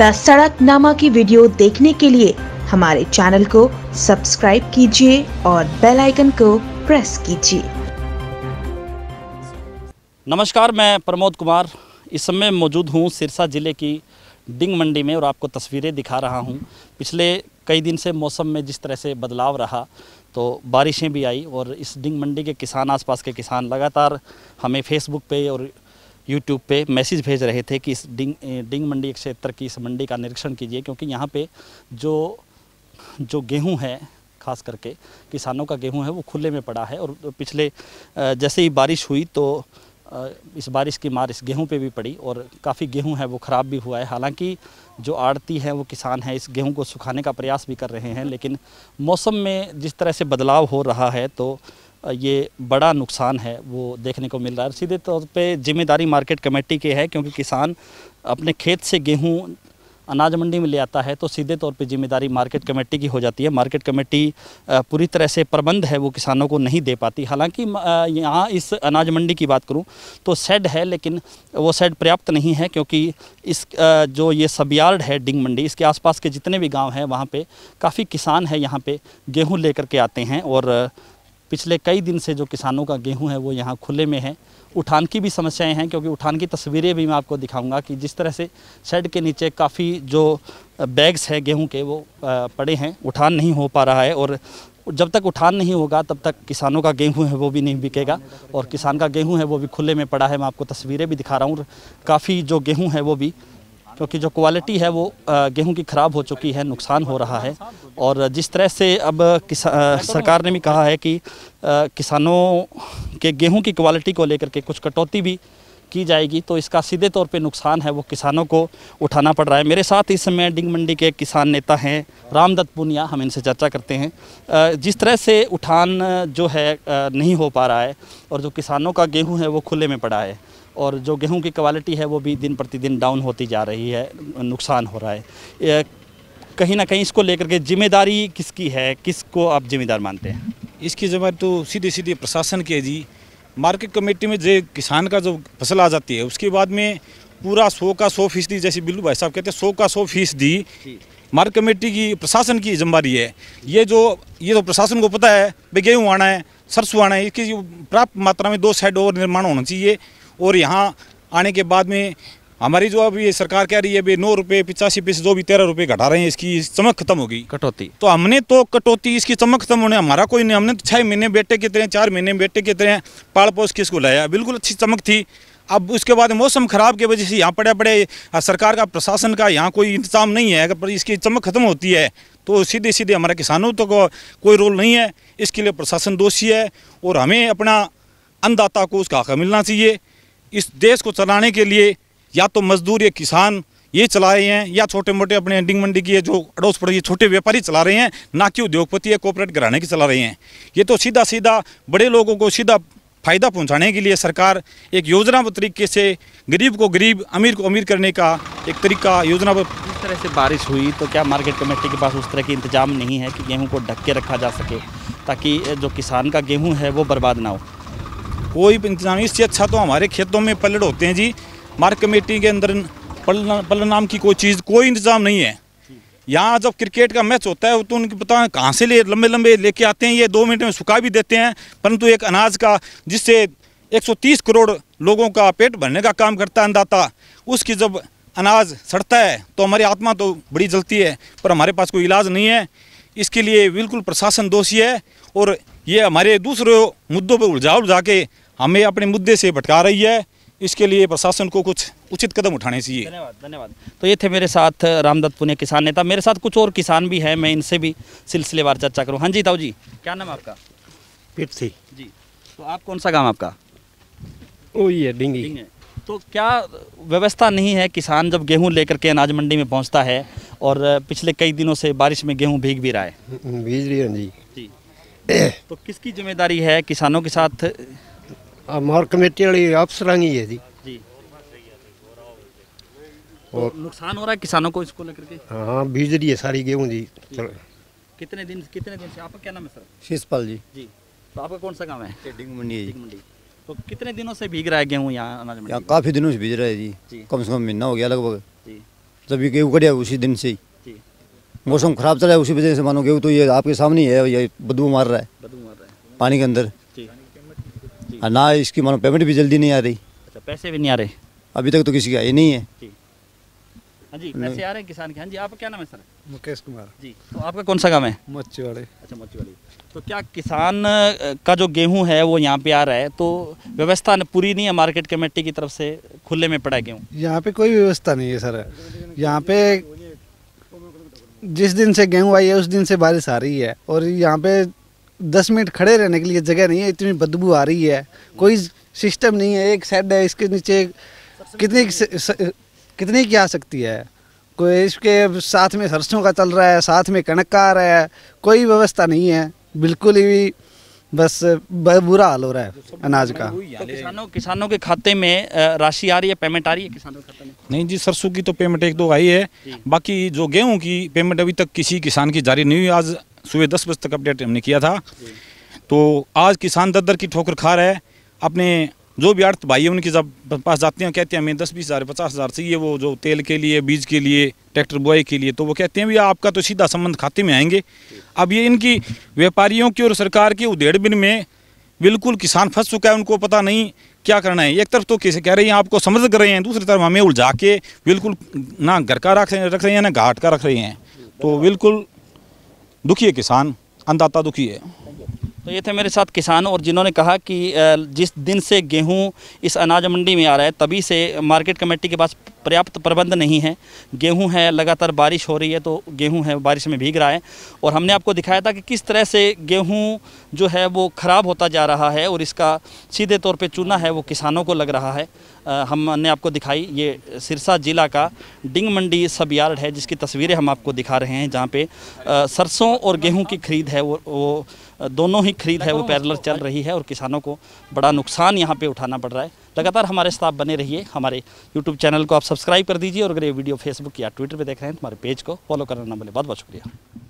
The सड़क नामा की वीडियो देखने के लिए हमारे चैनल को सब्सक्राइब कीजिए और बेल आइकन को प्रेस कीजिए नमस्कार मैं प्रमोद कुमार इस समय मौजूद हूँ सिरसा ज़िले की डिंग मंडी में और आपको तस्वीरें दिखा रहा हूँ पिछले कई दिन से मौसम में जिस तरह से बदलाव रहा तो बारिशें भी आई और इस डिंग मंडी के किसान आसपास के किसान लगातार हमें फेसबुक पे और यूट्यूब पे मैसेज भेज रहे थे कि इस डिंग डिंग मंडी क्षेत्र की इस मंडी का निरीक्षण कीजिए क्योंकि यहाँ पे जो जो गेहूँ है खास करके किसानों का गेहूँ है वो खुले में पड़ा है और पिछले जैसे ही बारिश हुई तो इस बारिश की मार इस गेहूं पे भी पड़ी और काफ़ी गेहूं है वो ख़राब भी हुआ है हालांकि जो आड़ती है वो किसान है इस गेहूं को सुखाने का प्रयास भी कर रहे हैं लेकिन मौसम में जिस तरह से बदलाव हो रहा है तो ये बड़ा नुकसान है वो देखने को मिल रहा है सीधे तौर पे जिम्मेदारी मार्केट कमेटी की है क्योंकि किसान अपने खेत से गेहूं अनाज मंडी में ले आता है तो सीधे तौर पे जिम्मेदारी मार्केट कमेटी की हो जाती है मार्केट कमेटी पूरी तरह से प्रबंध है वो किसानों को नहीं दे पाती हालांकि यहाँ इस अनाज मंडी की बात करूँ तो सेड है लेकिन वो सेड पर्याप्त नहीं है क्योंकि इस जो ये सबियार्ड है डिंग मंडी इसके आसपास के जितने भी गाँव हैं वहाँ पर काफ़ी किसान है यहाँ पर गेहूँ ले करके आते हैं और पिछले कई दिन से जो किसानों का गेहूं है वो यहाँ खुले में है उठान की भी समस्याएं हैं क्योंकि उठान की तस्वीरें भी मैं आपको दिखाऊंगा कि जिस तरह से शेड के नीचे काफ़ी जो बैग्स है गेहूं के वो पड़े हैं उठान नहीं हो पा रहा है और जब तक उठान नहीं होगा तब तक किसानों का गेहूं है वो भी नहीं बिकेगा और किसान का गेहूँ है वो भी खुले में पड़ा है मैं आपको तस्वीरें भी दिखा रहा हूँ काफ़ी जो गेहूँ है वो भी क्योंकि जो क्वालिटी है वो गेहूं की ख़राब हो चुकी है नुकसान हो रहा है और जिस तरह से अब सरकार ने भी कहा है कि किसानों के गेहूं की क्वालिटी को लेकर के कुछ कटौती भी की जाएगी तो इसका सीधे तौर पे नुकसान है वो किसानों को उठाना पड़ रहा है मेरे साथ इस समय डिंग मंडी के किसान नेता हैं रामदत्त पुनिया हम इनसे चर्चा करते हैं जिस तरह से उठान जो है नहीं हो पा रहा है और जो किसानों का गेहूं है वो खुले में पड़ा है और जो गेहूं की क्वालिटी है वो भी दिन प्रतिदिन डाउन होती जा रही है नुकसान हो रहा है कहीं ना कहीं इसको लेकर के जिम्मेदारी किसकी है किसको आप जिम्मेदार मानते हैं इसकी जिम्मेदारी तो सीधे सीधे प्रशासन की है जी मार्केट कमेटी में जो किसान का जो फसल आ जाती है उसके बाद में पूरा सौ का सौ फीसदी जैसे बिल्लू भाई साहब कहते हैं सौ का सौ फीसदी मार्केट कमेटी की प्रशासन की जिम्मेदारी है ये जो ये तो प्रशासन को पता है भाई गेहूँ आना है सरसों आना है इसकी प्राप्त मात्रा में दो साइड और निर्माण होना चाहिए और यहाँ आने के बाद में हमारी जो अभी सरकार कह रही है अभी नौ रुपये पिचासी पैसे जो भी तेरह रुपये घटा रहे हैं इसकी चमक खत्म होगी कटौती तो हमने तो कटौती इसकी चमक खत्म होने हमारा कोई नहीं हमने तो छः महीने बेटे कितने हैं चार महीने बेटे कितने हैं पाल पोस के इसको लाया बिल्कुल अच्छी चमक थी अब उसके बाद मौसम ख़राब की वजह से यहाँ पड़े पड़े सरकार का प्रशासन का यहाँ कोई इंतजाम नहीं है अगर इसकी चमक खत्म होती है तो सीधे सीधे हमारे किसानों तो को कोई रोल नहीं है इसके लिए प्रशासन दोषी है और हमें अपना अन्नदाता को उसका हक मिलना चाहिए इस देश को चलाने के लिए या तो मजदूर या किसान ये चलाए हैं या छोटे मोटे अपने एंडिंग मंडी की जो अड़ोस पड़ोस छोटे व्यापारी चला रहे हैं ना कि उद्योगपति या कॉपरेट घराने की चला रहे हैं ये तो सीधा सीधा बड़े लोगों को सीधा फ़ायदा पहुंचाने के लिए सरकार एक योजनाबद्ध तरीके से गरीब को गरीब अमीर को अमीर करने का एक तरीका पर इस तरह से बारिश हुई तो क्या मार्केट कमेटी के पास उस तरह की इंतजाम नहीं है कि गेहूँ को ढक के रखा जा सके ताकि जो किसान का गेहूँ है वो बर्बाद ना हो कोई इंतजाम इससे अच्छा तो हमारे खेतों में पलट होते हैं जी मार्ग कमेटी के अंदर पल नाम की कोई चीज़ कोई इंतजाम नहीं है यहाँ जब क्रिकेट का मैच होता है तो उनको पता कहाँ से ले लंबे लंबे लेके आते हैं ये दो मिनट में सुखा भी देते हैं परंतु एक अनाज का जिससे 130 करोड़ लोगों का पेट भरने का काम करता है अंदाता उसकी जब अनाज सड़ता है तो हमारी आत्मा तो बड़ी जलती है पर हमारे पास कोई इलाज नहीं है इसके लिए बिल्कुल प्रशासन दोषी है और ये हमारे दूसरे मुद्दों पर उलझा उलझा के हमें अपने मुद्दे से भटका रही है इसके लिए प्रशासन को कुछ उचित कदम उठाने चाहिए धन्यवाद धन्यवाद तो ये थे मेरे साथ रामदत्त पुणे किसान नेता मेरे साथ कुछ और किसान भी हैं मैं इनसे भी सिलसिलेवार चर्चा करूँ हाँ जी ताऊ जी क्या नाम आपका पिप्सी जी तो आप कौन सा काम आपका ओ ये डिंगी तो क्या व्यवस्था नहीं है किसान जब गेहूँ लेकर के अनाज मंडी में पहुँचता है और पिछले कई दिनों से बारिश में गेहूँ भीग भी रहा है भीग रही है हाँ जी जी तो किसकी जिम्मेदारी है किसानों के साथ हमार कमेटी वाली अफसर ही है जी तो नुकसान हो रहा है किसानों को इसको लेकर के हाँ बीज रही है सारी गेहूँ जी कितने दिन कितने दिन से आपका क्या नाम है सर शीशपाल जी जी तो आपका कौन सा काम है ट्रेडिंग मंडी है मंडी तो कितने दिनों से भीग रहा है गेहूँ यहाँ अनाज मंडी काफ़ी दिनों से भीग रहा है जी, जी। कम से कम महीना हो गया लगभग जी जब ये गेहूँ कटिया उसी दिन से ही मौसम ख़राब चला है उसी वजह से मानो गेहूँ तो ये आपके सामने ही है ये बदबू मार रहा है पानी के अंदर ना इसकी मानो पेमेंट भी जल्दी नहीं आ रही अच्छा, पैसे भी नहीं आ रहे अभी तक तो किसी का ये नहीं है जी हाँ आ रहे हैं किसान के हाँ जी आपका क्या नाम है सर मुकेश कुमार जी तो आपका कौन सा काम है अच्छा तो क्या किसान का जो गेहूं है वो यहाँ पे आ रहा है तो व्यवस्था पूरी नहीं है मार्केट कमेटी की तरफ से खुले में पड़ा गेहूँ यहाँ पे कोई व्यवस्था नहीं है सर यहाँ पे जिस दिन से गेहूँ आई है उस दिन से बारिश आ रही है और यहाँ पे दस मिनट खड़े रहने के लिए जगह नहीं है इतनी बदबू आ रही है कोई सिस्टम नहीं है एक सेड है इसके नीचे कितनी कितनी की आ सकती है कोई इसके साथ में सरसों का चल रहा है साथ में कणक का आ रहा है कोई व्यवस्था नहीं है बिल्कुल ही बस बुरा हाल हो रहा है अनाज का किसानों किसानों के खाते में राशि आ रही है पेमेंट आ रही है किसानों के खाते में नहीं जी सरसों की तो पेमेंट एक दो आई है बाकी जो गेहूं की पेमेंट अभी तक किसी किसान की जारी नहीं हुई आज सुबह दस बजे तक अपडेट हमने किया था तो आज किसान दर दर की ठोकर खा रहा है अपने जो भी अर्थ भाई उनके जब पास जाते हैं कहते हैं हमें दस बीस हज़ार पचास हज़ार चाहिए वो जो तेल के लिए बीज के लिए ट्रैक्टर बुआई के लिए तो वो कहते हैं भैया आपका तो सीधा संबंध खाते में आएंगे अब ये इनकी व्यापारियों की और सरकार के उधेड़बिन में बिल्कुल किसान फंस चुका है उनको पता नहीं क्या करना है एक तरफ तो कैसे कह रहे हैं आपको समझ कर रहे हैं दूसरी तरफ हमें उलझा के बिल्कुल ना घर का रख रख रहे हैं ना घाट का रख रहे हैं तो बिल्कुल दुखी है किसान अंदाता दुखी है तो ये थे मेरे साथ किसान और जिन्होंने कहा कि जिस दिन से गेहूं इस अनाज मंडी में आ रहा है तभी से मार्केट कमेटी के पास पर्याप्त प्रबंध नहीं है गेहूं है लगातार बारिश हो रही है तो गेहूं है बारिश में भीग रहा है और हमने आपको दिखाया था कि किस तरह से गेहूं जो है वो ख़राब होता जा रहा है और इसका सीधे तौर पे चूना है वो किसानों को लग रहा है हमने आपको दिखाई ये सिरसा ज़िला का डिंग मंडी सब यार्ड है जिसकी तस्वीरें हम आपको दिखा रहे हैं जहाँ पे सरसों और गेहूँ की खरीद है वो, वो दोनों ही खरीद है वो पैरलर चल रही है और किसानों को बड़ा नुकसान यहाँ पर उठाना पड़ रहा है लगातार हमारे साथ बने रहिए हमारे यूट्यूब चैनल को आप सब्सक्राइब कर दीजिए और अगर ये वीडियो फेसबुक या ट्विटर पर देख रहे हैं तो हमारे पेज को फॉलो करना ना भूलें बहुत बहुत शुक्रिया